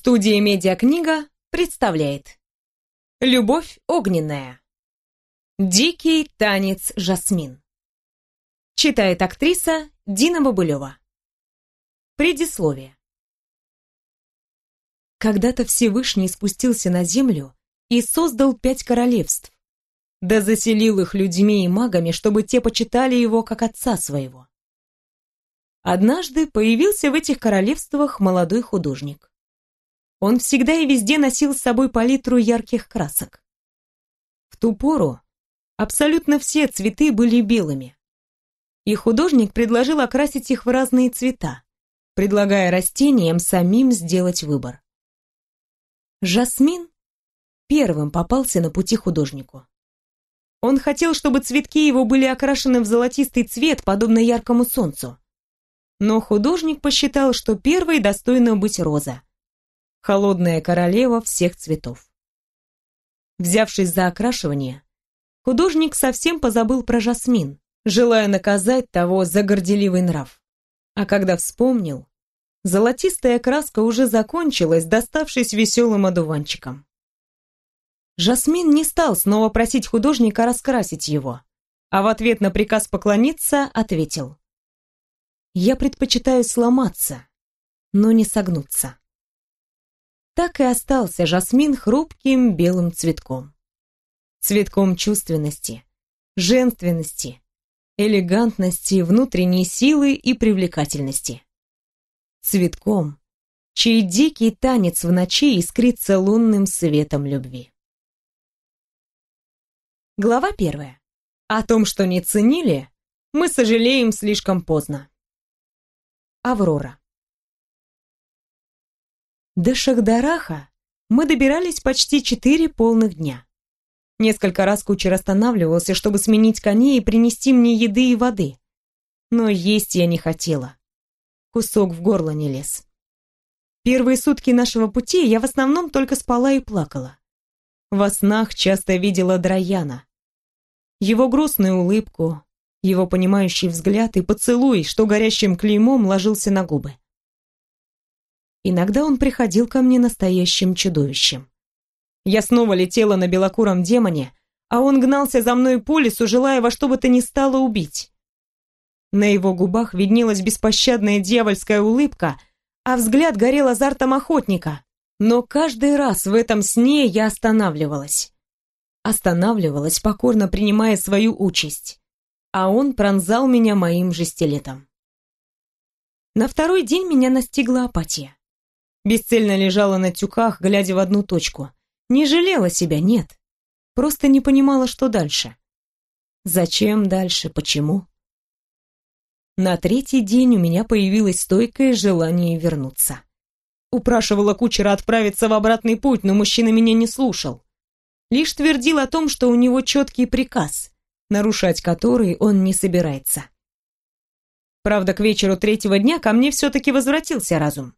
Студия «Медиакнига» представляет Любовь огненная Дикий танец Жасмин Читает актриса Дина Бабылева Предисловие Когда-то Всевышний спустился на землю и создал пять королевств, да заселил их людьми и магами, чтобы те почитали его как отца своего. Однажды появился в этих королевствах молодой художник он всегда и везде носил с собой палитру ярких красок. В ту пору абсолютно все цветы были белыми. И художник предложил окрасить их в разные цвета, предлагая растениям самим сделать выбор. Жасмин первым попался на пути художнику. Он хотел, чтобы цветки его были окрашены в золотистый цвет, подобно яркому солнцу. Но художник посчитал, что первой достойна быть роза, холодная королева всех цветов. Взявшись за окрашивание, художник совсем позабыл про Жасмин, желая наказать того за горделивый нрав. А когда вспомнил, золотистая краска уже закончилась, доставшись веселым одуванчиком. Жасмин не стал снова просить художника раскрасить его, а в ответ на приказ поклониться ответил. «Я предпочитаю сломаться, но не согнуться» так и остался жасмин хрупким белым цветком. Цветком чувственности, женственности, элегантности, внутренней силы и привлекательности. Цветком, чей дикий танец в ночи искрится лунным светом любви. Глава первая. О том, что не ценили, мы сожалеем слишком поздно. Аврора. До Шахдараха мы добирались почти четыре полных дня. Несколько раз кучер останавливался, чтобы сменить коней и принести мне еды и воды. Но есть я не хотела. Кусок в горло не лез. Первые сутки нашего пути я в основном только спала и плакала. Во снах часто видела Драяна. Его грустную улыбку, его понимающий взгляд и поцелуй, что горящим клеймом ложился на губы. Иногда он приходил ко мне настоящим чудовищем. Я снова летела на белокуром демоне, а он гнался за мной по лесу, желая во что бы то ни стало убить. На его губах виднелась беспощадная дьявольская улыбка, а взгляд горел азартом охотника. Но каждый раз в этом сне я останавливалась. Останавливалась, покорно принимая свою участь. А он пронзал меня моим же На второй день меня настигла апатия бесцельно лежала на тюках, глядя в одну точку. Не жалела себя, нет. Просто не понимала, что дальше. Зачем дальше, почему? На третий день у меня появилось стойкое желание вернуться. Упрашивала кучера отправиться в обратный путь, но мужчина меня не слушал. Лишь твердил о том, что у него четкий приказ, нарушать который он не собирается. Правда, к вечеру третьего дня ко мне все-таки возвратился разум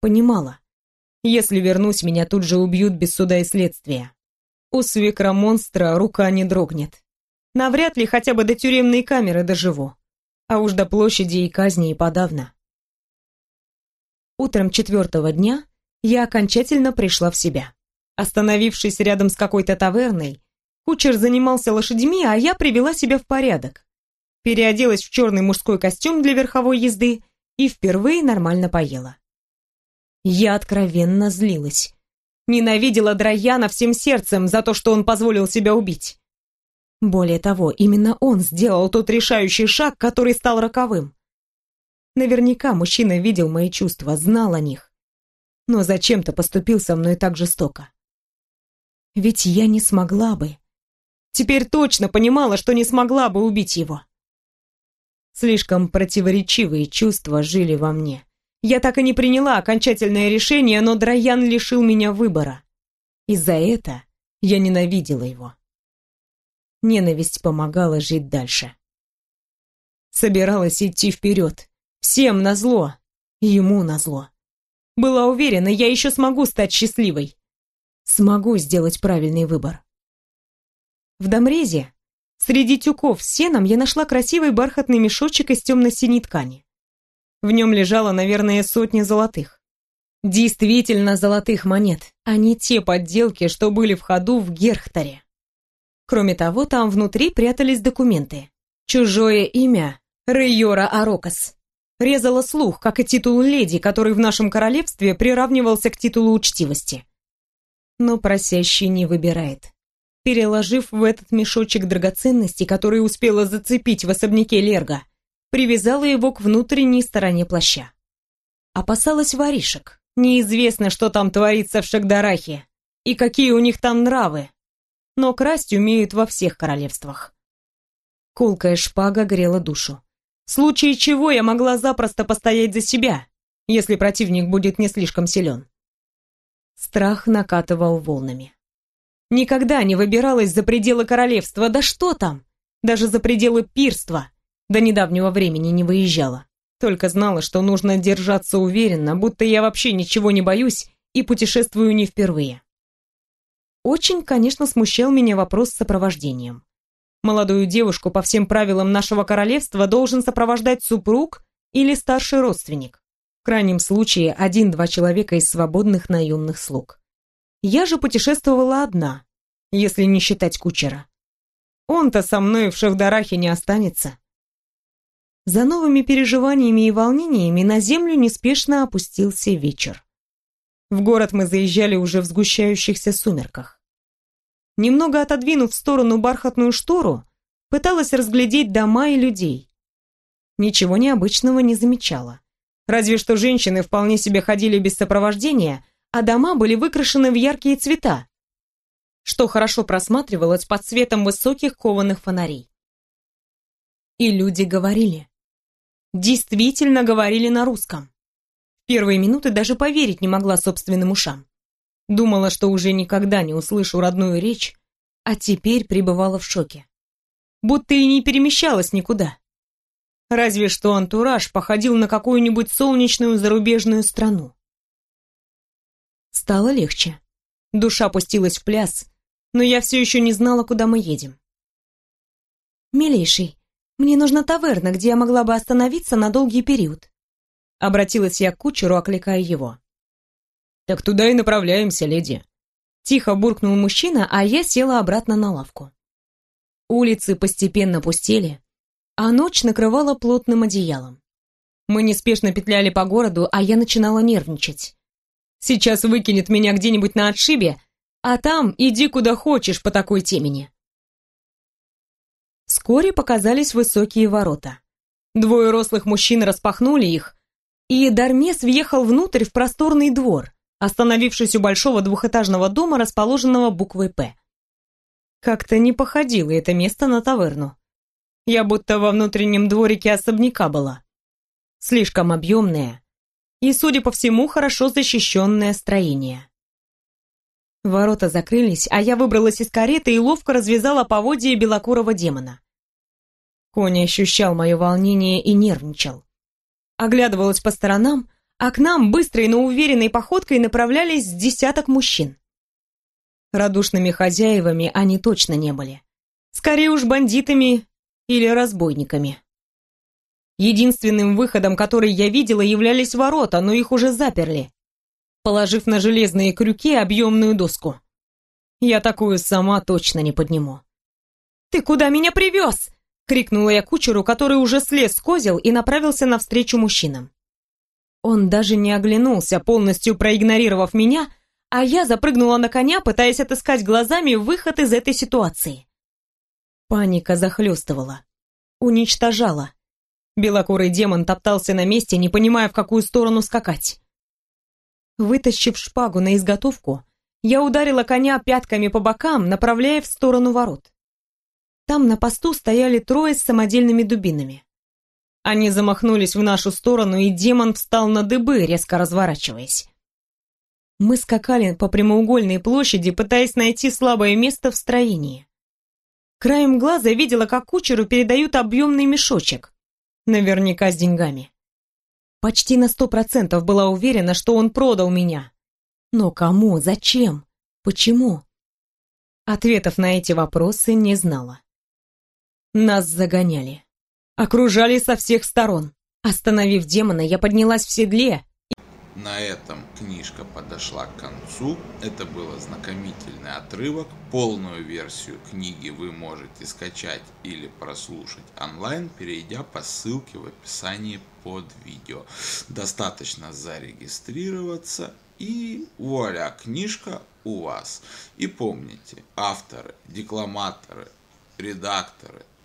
понимала. Если вернусь, меня тут же убьют без суда и следствия. У свекромонстра рука не дрогнет. Навряд ли хотя бы до тюремной камеры доживу. А уж до площади и казни и подавно. Утром четвертого дня я окончательно пришла в себя. Остановившись рядом с какой-то таверной, кучер занимался лошадьми, а я привела себя в порядок. Переоделась в черный мужской костюм для верховой езды и впервые нормально поела. Я откровенно злилась. Ненавидела Драяна всем сердцем за то, что он позволил себя убить. Более того, именно он сделал тот решающий шаг, который стал роковым. Наверняка мужчина видел мои чувства, знал о них. Но зачем-то поступил со мной так жестоко. Ведь я не смогла бы. Теперь точно понимала, что не смогла бы убить его. Слишком противоречивые чувства жили во мне. Я так и не приняла окончательное решение, но Драян лишил меня выбора. И за это я ненавидела его. Ненависть помогала жить дальше. Собиралась идти вперед. Всем назло. Ему назло. Была уверена, я еще смогу стать счастливой. Смогу сделать правильный выбор. В Домрезе среди тюков с сеном я нашла красивый бархатный мешочек из темно-синей ткани. В нем лежало, наверное, сотни золотых. Действительно золотых монет, а не те подделки, что были в ходу в Герхторе. Кроме того, там внутри прятались документы. Чужое имя – Рейора Арокас. Резало слух, как и титул леди, который в нашем королевстве приравнивался к титулу учтивости. Но просящий не выбирает. Переложив в этот мешочек драгоценности, которые успела зацепить в особняке Лерга – привязала его к внутренней стороне плаща. Опасалась воришек. Неизвестно, что там творится в Шагдарахе и какие у них там нравы. Но красть умеют во всех королевствах. Колкая шпага грела душу. В случае чего я могла запросто постоять за себя, если противник будет не слишком силен. Страх накатывал волнами. Никогда не выбиралась за пределы королевства, да что там, даже за пределы пирства. До недавнего времени не выезжала. Только знала, что нужно держаться уверенно, будто я вообще ничего не боюсь и путешествую не впервые. Очень, конечно, смущал меня вопрос с сопровождением. Молодую девушку по всем правилам нашего королевства должен сопровождать супруг или старший родственник. В крайнем случае, один-два человека из свободных наемных слуг. Я же путешествовала одна, если не считать кучера. Он-то со мной в Шевдарахе не останется. За новыми переживаниями и волнениями на землю неспешно опустился вечер. В город мы заезжали уже в сгущающихся сумерках. Немного отодвинув в сторону бархатную штору, пыталась разглядеть дома и людей. Ничего необычного не замечала. Разве что женщины вполне себе ходили без сопровождения, а дома были выкрашены в яркие цвета, что хорошо просматривалось под светом высоких кованых фонарей. И люди говорили действительно говорили на русском. В первые минуты даже поверить не могла собственным ушам. Думала, что уже никогда не услышу родную речь, а теперь пребывала в шоке. Будто и не перемещалась никуда. Разве что антураж походил на какую-нибудь солнечную зарубежную страну. Стало легче. Душа пустилась в пляс, но я все еще не знала, куда мы едем. «Милейший, мне нужна таверна, где я могла бы остановиться на долгий период. Обратилась я к кучеру, окликая его. «Так туда и направляемся, леди!» Тихо буркнул мужчина, а я села обратно на лавку. Улицы постепенно пустели, а ночь накрывала плотным одеялом. Мы неспешно петляли по городу, а я начинала нервничать. Сейчас выкинет меня где-нибудь на отшибе, а там иди куда хочешь по такой темени. Вскоре показались высокие ворота. Двое рослых мужчин распахнули их, и Дармес въехал внутрь в просторный двор, остановившись у большого двухэтажного дома, расположенного буквой «П». Как-то не походило это место на таверну. Я будто во внутреннем дворике особняка была. Слишком объемное и, судя по всему, хорошо защищенное строение. Ворота закрылись, а я выбралась из кареты и ловко развязала поводья белокурого демона. Он не ощущал мое волнение и нервничал. Оглядывалась по сторонам, а к нам быстрой, но уверенной походкой направлялись десяток мужчин. Радушными хозяевами они точно не были. Скорее уж бандитами или разбойниками. Единственным выходом, который я видела, являлись ворота, но их уже заперли, положив на железные крюки объемную доску. Я такую сама точно не подниму. «Ты куда меня привез?» крикнула я кучеру, который уже слез с козел и направился навстречу мужчинам. Он даже не оглянулся, полностью проигнорировав меня, а я запрыгнула на коня, пытаясь отыскать глазами выход из этой ситуации. Паника захлестывала, уничтожала. Белокурый демон топтался на месте, не понимая, в какую сторону скакать. Вытащив шпагу на изготовку, я ударила коня пятками по бокам, направляя в сторону ворот. Там на посту стояли трое с самодельными дубинами. Они замахнулись в нашу сторону, и демон встал на дыбы, резко разворачиваясь. Мы скакали по прямоугольной площади, пытаясь найти слабое место в строении. Краем глаза видела, как кучеру передают объемный мешочек. Наверняка с деньгами. Почти на сто процентов была уверена, что он продал меня. Но кому? Зачем? Почему? Ответов на эти вопросы не знала. Нас загоняли. Окружали со всех сторон. Остановив демона, я поднялась в седле. На этом книжка подошла к концу. Это был ознакомительный отрывок. Полную версию книги вы можете скачать или прослушать онлайн, перейдя по ссылке в описании под видео. Достаточно зарегистрироваться и вуаля, книжка у вас. И помните, авторы, декламаторы, редакторы,